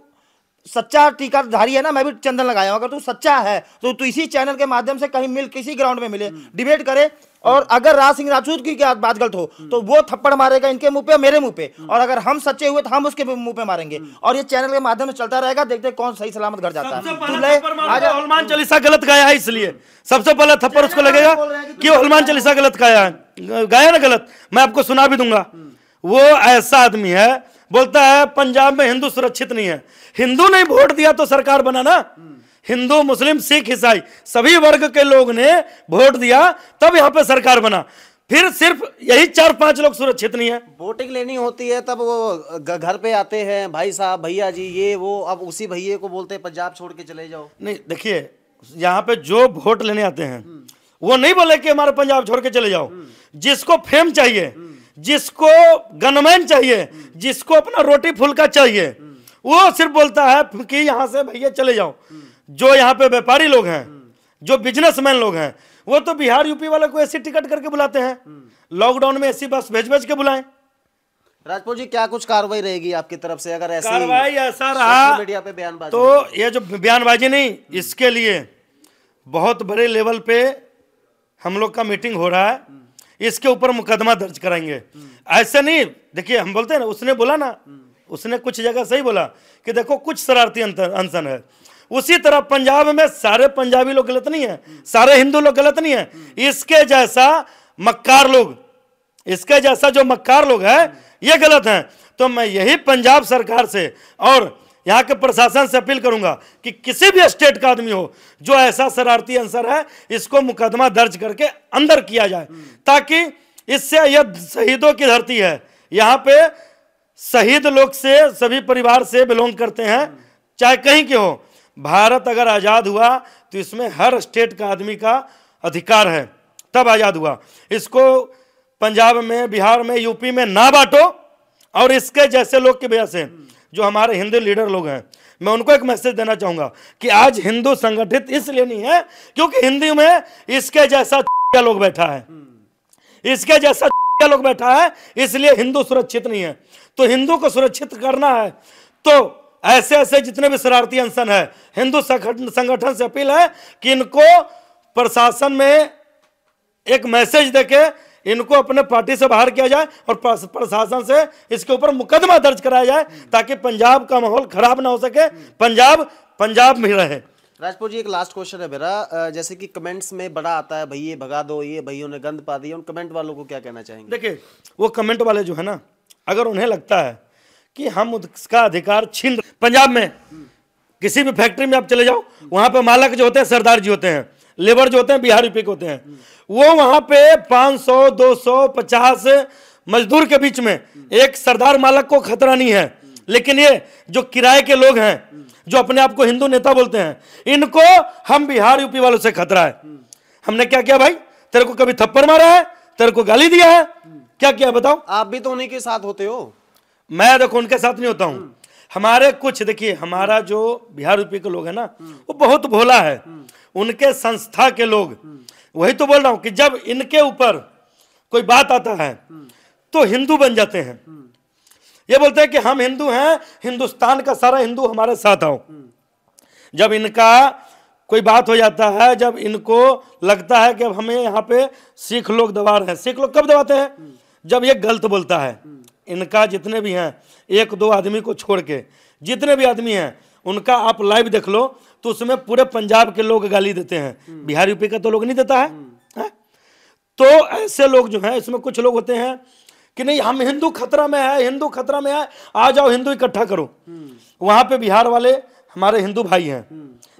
सच्चा टीकाधारी है ना मैं भी चंदन लगाया हूं अगर तू सच्चा है तो तू इसी चैनल के माध्यम से कहीं मिल किसी ग्राउंड में मिले डिबेट हम्म। करे और हम्म। अगर राज सिंह राजपूत की क्या बात गलत हो हम्म। तो वो थप्पड़ मारेगा इनके मुंह पे और मेरे मुंह पे और अगर हम सच्चे हुए तो हम उसके मुंह पे मारेंगे और ये चैनल के माध्यम से चलता रहेगा देखते कौन सही सलामत घर जाता है हनुमान चालीसा गलत गाया है इसलिए सबसे पहले थप्पड़ उसको लगेगा कि हनुमान चालीसा गलत गाया है गाया ना गलत मैं आपको सुना भी दूंगा वो ऐसा आदमी है बोलता है पंजाब में हिंदू सुरक्षित नहीं है हिंदू ने वोट दिया तो सरकार बना ना हिंदू मुस्लिम सिख ईसाई सभी वर्ग के लोग ने वोट दिया तब यहाँ पे सरकार बना फिर सिर्फ यही चार पांच लोग सुरक्षित नहीं है वोटिंग लेनी होती है तब वो घर पे आते हैं भाई साहब भैया जी ये वो अब उसी भैया को बोलते हैं पंजाब छोड़ के चले जाओ नहीं देखिए यहाँ पे जो वोट लेने आते हैं वो नहीं बोले कि हमारे पंजाब छोड़ के चले जाओ हम्म। जिसको फेम चाहिए हम्म। जिसको गनमैन चाहिए जिसको अपना रोटी फुलका चाहिए वो सिर्फ बोलता है कि यहाँ से भैया चले जाओ जो यहाँ पे व्यापारी लोग हैं जो बिजनेसमैन लोग हैं वो तो बिहार यूपी वाले को ऐसी टिकट करके बुलाते हैं लॉकडाउन में ऐसी बस भेज भेज के बुलाएं राजपुर जी क्या कुछ कार्रवाई रहेगी आपकी तरफ से अगर ऐसी कार्रवाई ऐसा रहा मीडिया पे बयानबाजी तो ये जो बयानबाजी नहीं इसके लिए बहुत बड़े लेवल पे हम लोग का मीटिंग हो रहा है इसके ऊपर मुकदमा दर्ज कराएंगे ऐसे नहीं देखिए हम बोलते हैं ना उसने बोला ना उसने कुछ जगह सही बोला कि देखो कुछ शरारती अनशन है उसी तरह पंजाब में सारे पंजाबी लोग गलत नहीं है सारे हिंदू लोग गलत नहीं है इसके जैसा मक्कार लोग इसके जैसा जो मक्कार लोग है ये गलत हैं तो मैं यही पंजाब सरकार से और यहाँ के प्रशासन से अपील करूंगा कि किसी भी स्टेट का आदमी हो जो ऐसा शरारती अंसर है इसको मुकदमा दर्ज करके अंदर किया जाए ताकि इससे यह शहीदों की धरती है यहाँ पे शहीद लोग से सभी परिवार से बिलोंग करते हैं चाहे कहीं के हो भारत अगर आज़ाद हुआ तो इसमें हर स्टेट का आदमी का अधिकार है तब आज़ाद हुआ इसको पंजाब में बिहार में यूपी में ना बांटो और इसके जैसे लोग की वजह से जो हमारे हिंदू लीडर लोग हैं मैं उनको एक मैसेज देना चाहूंगा कि आज हिंदू संगठित इसलिए नहीं है क्योंकि हिंदी में इसके जैसा क्या लोग बैठा है इसके जैसा क्या लोग बैठा है इसलिए हिंदू सुरक्षित नहीं है तो हिंदू को सुरक्षित करना है तो ऐसे ऐसे जितने भी शरारती अनशन है हिंदू संगठन से अपील है कि इनको प्रशासन में एक मैसेज देके इनको अपने पार्टी से बाहर किया जाए और प्रशासन से इसके ऊपर मुकदमा दर्ज कराया जाए ताकि पंजाब का माहौल खराब ना हो सके पंजाब पंजाब में रहे राजपुर जी एक लास्ट क्वेश्चन है मेरा जैसे कि कमेंट्स में बड़ा आता है भैया भगा दो ये भैया ने गंद पा दी उन कमेंट वालों को क्या कहना चाहेंगे देखिए वो कमेंट वाले जो है ना अगर उन्हें लगता है कि हम उसका अधिकार छीन पंजाब में किसी भी फैक्ट्री में आप चले जाओ वहां पर मालक जो होते हैं सरदार जी होते हैं लेबर जो होते हैं बिहारी पिक होते हैं वो वहां पे 500, 250 मजदूर के बीच में एक सरदार मालक को खतरा नहीं है लेकिन ये जो किराए के लोग हैं जो अपने आप को हिंदू नेता बोलते हैं इनको हम बिहार यूपी वालों से खतरा है हमने क्या किया भाई तेरे को कभी थप्पड़ मारा है तेरे को गाली दिया है क्या किया बताओ आप भी तो उन्हीं के साथ होते हो मैं देखो उनके साथ नहीं होता हूं हमारे कुछ देखिए हमारा जो बिहार यूपी के लोग है ना वो बहुत भोला है उनके संस्था के लोग वही तो बोल रहा हूँ कि जब इनके ऊपर कोई बात आता है तो हिंदू बन जाते हैं ये बोलते हैं कि हम हिंदू हैं हिंदुस्तान का सारा हिंदू हमारे साथ आओ जब इनका कोई बात हो जाता है जब इनको लगता है कि अब हमें यहाँ पे सिख लोग दबा रहे हैं सिख लोग कब दबाते हैं जब ये गलत बोलता है इनका जितने भी हैं एक दो आदमी को छोड़ के जितने भी आदमी हैं उनका आप लाइव देख लो तो उसमें पूरे पंजाब के लोग गाली देते हैं हम्म। बिहार यूपी का तो लोग नहीं देता है, हम्म। है? तो ऐसे लोग जो हैं इसमें कुछ लोग होते हैं कि नहीं हम हिंदू खतरा में है हिंदू खतरा में है आ जाओ हिंदू इकट्ठा करो हम्म। वहां पे बिहार वाले हमारे हिंदू भाई हैं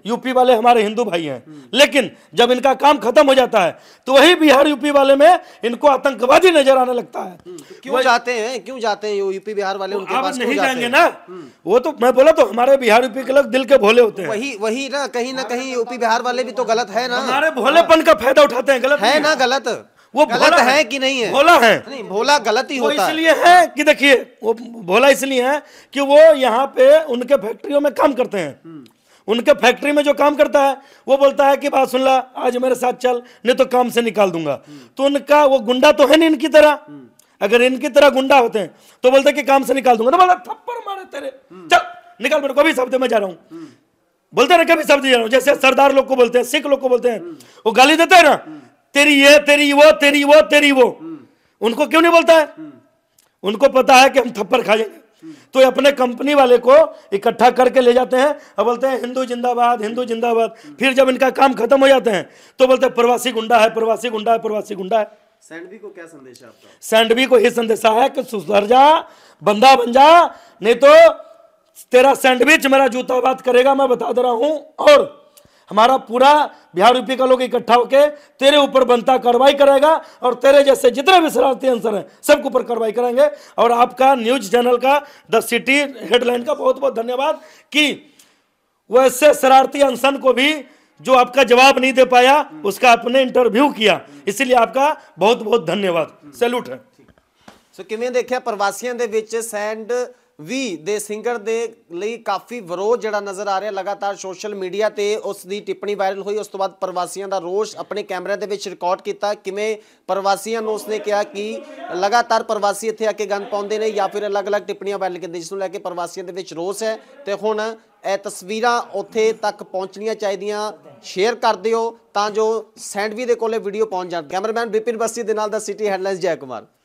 यूपी वाले हमारे हिंदू भाई हैं लेकिन जब इनका काम खत्म हो जाता है तो वही बिहार यूपी वाले में इनको आतंकवादी नजर आने लगता है हम्म, तो क्यों जाते हैं क्यों जाते हैं यूपी बिहार वाले उनके पास नहीं जाएंगे ना हम्म। वो तो मैं बोला तो हमारे बिहार यूपी के लोग दिल के भोले होते हैं वही वही ना कहीं ना कहीं यूपी बिहार वाले भी तो गलत है ना हमारे भोलेपन का फायदा उठाते हैं गलत है ना गलत वो गलत है कि नहीं है भोला है नहीं भोला गलत ही होता इसलिए है कि देखिए वो भोला इसलिए है कि वो यहाँ पे उनके फैक्ट्रियों में काम करते हैं हम्म। उनके फैक्ट्री में जो काम करता है वो बोलता है कि बात सुन ला आज मेरे साथ चल नहीं तो काम से निकाल दूंगा तो उनका वो गुंडा तो है नहीं इनकी तरह अगर इनकी तरह गुंडा होते हैं तो बोलते कि काम से निकाल दूंगा तो बोला थप्पड़ मारे तेरे चल निकाल मेरे को भी शब्द में जा रहा हूं बोलते ना कभी शब्द जा रहा हूं जैसे सरदार लोग को बोलते हैं सिख लोग को बोलते हैं वो गाली देते हैं ना तेरी ये तेरी वो तेरी वो तेरी वो उनको क्यों नहीं बोलता है उनको पता है कि हम थप्पड़ खा जाएंगे तो अपने कंपनी वाले को इकट्ठा करके ले जाते हैं और बोलते हैं हिंदू जिंदाबाद हिंदू जिंदाबाद फिर जब इनका काम खत्म हो जाते हैं तो बोलते हैं प्रवासी गुंडा है प्रवासी गुंडा है प्रवासी गुंडा है सैंडवी को क्या संदेश है आपका सैंडवी को यह संदेशा है कि सुधर जा बंदा बन जा नहीं तो तेरा सैंडविच मेरा जूता बात करेगा मैं बता दे रहा हूं और हमारा पूरा बिहार यूपी का लोग इकट्ठा होकर तेरे ऊपर बनता कार्रवाई करेगा और तेरे जैसे जितने भी शरारती आंसर हैं सबके ऊपर कार्रवाई करेंगे और आपका न्यूज चैनल का द सिटी हेडलाइन का बहुत बहुत धन्यवाद कि वैसे शरारती अनशन को भी जो आपका जवाब नहीं दे पाया उसका आपने इंटरव्यू किया इसीलिए आपका बहुत बहुत धन्यवाद सैल्यूट है ਸੋ ਕਿਵੇਂ ਦੇਖਿਆ ਪ੍ਰਵਾਸੀਆਂ ਦੇ ਵਿੱਚ सेंड ਵੀ ਦੇ ਸਿੰਗਰ ਦੇ ਲਈ ਕਾਫੀ ਵਿਰੋਧ ਜਿਹੜਾ ਨਜ਼ਰ ਆ ਰਿਹਾ ਲਗਾਤਾਰ ਸੋਸ਼ਲ ਮੀਡੀਆ ਤੇ ਉਸ ਦੀ ਟਿੱਪਣੀ ਵਾਇਰਲ ਹੋਈ ਉਸ ਤੋਂ ਬਾਅਦ ਪ੍ਰਵਾਸੀਆਂ ਦਾ ਰੋਸ਼ ਆਪਣੇ ਕੈਮਰਿਆਂ ਦੇ ਵਿੱਚ ਰਿਕਾਰਡ ਕੀਤਾ ਕਿਵੇਂ ਪ੍ਰਵਾਸੀਆਂ ਨੂੰ ਉਸਨੇ ਕਿਹਾ ਕਿ ਲਗਾਤਾਰ ਪ੍ਰਵਾਸੀ ਇੱਥੇ ਆ ਕੇ ਗੰਦ ਪਾਉਂਦੇ ਨੇ ਜਾਂ ਫਿਰ ਅਲੱਗ-ਅਲੱਗ ਟਿੱਪਣੀਆਂ ਵਾਇਰਲ ਕਰਦੇ ਜਿਸ ਨੂੰ ਲੈ ਕੇ ਪ੍ਰਵਾਸੀਆਂ ਦੇ ਵਿੱਚ ਰੋਸ ਹੈ ਤੇ ਹੁਣ ਇਹ ਤਸਵੀਰਾਂ ਉੱਥੇ ਤੱਕ ਪਹੁੰਚਣੀਆਂ ਚਾਹੀਦੀਆਂ ਸ਼ੇਅਰ ਕਰ ਦਿਓ ਤਾਂ ਜੋ ਸੈਂਡਵੀ ਦੇ ਕੋਲੇ ਵੀਡੀਓ ਪਹੁੰਚ ਜਾਵੇ ਕੈਮਰਾਮੈਨ ਵਿਪਿਨ ਬਸਤੀ ਦੇ ਨਾਲ ਦਾ ਸਿਟੀ ਹੈਡਲਾਈਨਸ ਜੈ ਕੁਮਾਰ